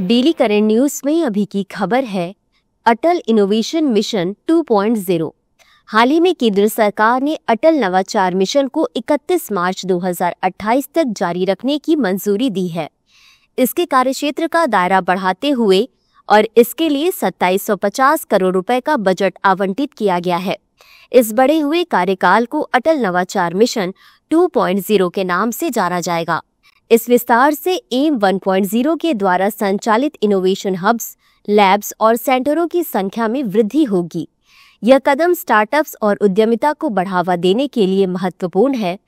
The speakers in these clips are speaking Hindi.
डेली करेंट न्यूज में अभी की खबर है अटल इनोवेशन मिशन 2.0 हाल ही में केंद्र सरकार ने अटल नवाचार मिशन को 31 मार्च 2028 तक जारी रखने की मंजूरी दी है इसके कार्यक्षेत्र का दायरा बढ़ाते हुए और इसके लिए 2750 करोड़ रुपए का बजट आवंटित किया गया है इस बढ़े हुए कार्यकाल को अटल नवाचार मिशन 2.0 के नाम से जाना जाएगा इस विस्तार से एम 1.0 के द्वारा संचालित इनोवेशन हब्स लैब्स और सेंटरों की संख्या में वृद्धि होगी यह कदम स्टार्टअप्स और उद्यमिता को बढ़ावा देने के लिए महत्वपूर्ण है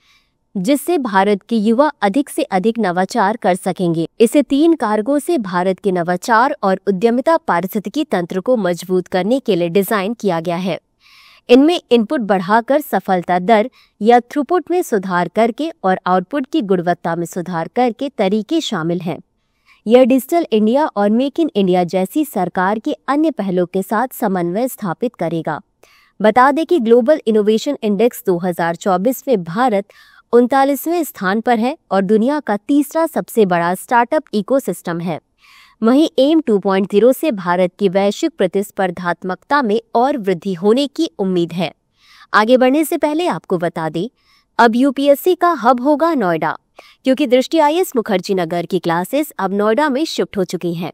जिससे भारत के युवा अधिक से अधिक नवाचार कर सकेंगे इसे तीन कार्गो से भारत के नवाचार और उद्यमिता पारिस्थितिकी तंत्र को मजबूत करने के लिए डिजाइन किया गया है इनमें इनपुट बढ़ाकर सफलता दर या थ्रूपुट में सुधार करके और आउटपुट की गुणवत्ता में सुधार करके तरीके शामिल हैं यह डिजिटल इंडिया और मेक इन इंडिया जैसी सरकार के अन्य पहलों के साथ समन्वय स्थापित करेगा बता दें कि ग्लोबल इनोवेशन इंडेक्स 2024 में भारत उनतालीसवें स्थान पर है और दुनिया का तीसरा सबसे बड़ा स्टार्टअप इकोसिस्टम है वहीं एम 2.0 से भारत की वैश्विक प्रतिस्पर्धात्मकता में और वृद्धि होने की उम्मीद है आगे बढ़ने से पहले आपको बता दें अब यूपीएससी का हब होगा नोएडा क्योंकि दृष्टि आई मुखर्जी नगर की क्लासेस अब नोएडा में शिफ्ट हो चुकी हैं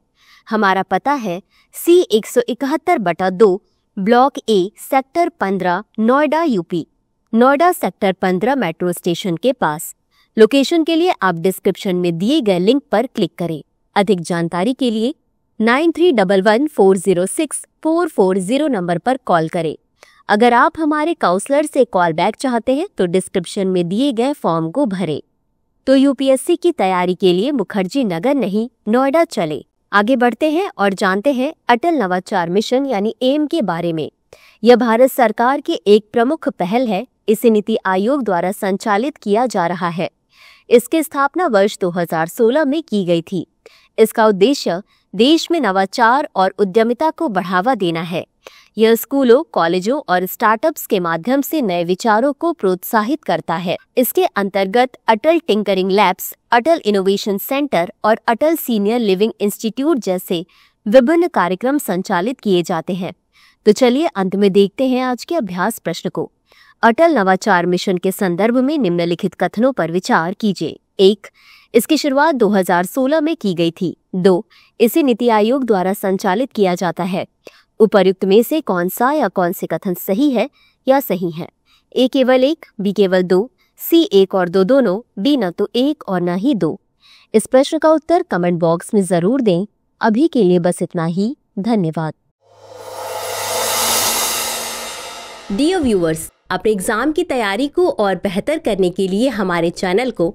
हमारा पता है सी एक सौ इकहत्तर बटा दो ब्लॉक ए सेक्टर पंद्रह नोएडा यूपी नोएडा सेक्टर पंद्रह मेट्रो स्टेशन के पास लोकेशन के लिए आप डिस्क्रिप्शन में दिए गए लिंक पर क्लिक करें अधिक जानकारी के लिए nine three double one four zero six four four zero number पर कॉल करें अगर आप हमारे काउंसलर से कॉल बैक चाहते हैं तो डिस्क्रिप्शन में दिए गए फॉर्म को भरें तो यूपीएससी की तैयारी के लिए मुखर्जी नगर नहीं नोएडा चले आगे बढ़ते हैं और जानते हैं अटल नवाचार मिशन यानी एम के बारे में यह भारत सरकार की एक प्रमुख पहल है इसे नीति आयोग द्वारा संचालित किया जा रहा है इसकी स्थापना वर्ष 2016 में की गई थी इसका उद्देश्य देश में नवाचार और उद्यमिता को बढ़ावा देना है यह स्कूलों कॉलेजों और स्टार्टअप्स के माध्यम से नए विचारों को प्रोत्साहित करता है इसके अंतर्गत Atal tinkering labs Atal innovation centre और अटल सीनियर लिविंग इंस्टीट्यूट जैसे विभिन्न कार्यक्रम संचालित किए जाते हैं तो चलिए अंत में देखते हैं आज के अभ्यास प्रश्न को अटल नवाचार मिशन के संदर्भ में निम्नलिखित कथनों पर विचार कीजिए एक इसकी शुरुआत 2016 में की गई थी दो इसे नीति आयोग द्वारा संचालित किया जाता है उपर्युक्त में से कौन सा या कौन से कथन सही है या सही है ए केवल एक बी केवल दो सी एक और दो दोनों बी न तो एक और न ही दो इस प्रश्न का उत्तर कमेंट बॉक्स में जरूर दें अभी के लिए बस इतना ही धन्यवाद डियर व्यूअर्स अपने एग्जाम की तैयारी को और बेहतर करने के लिए हमारे चैनल को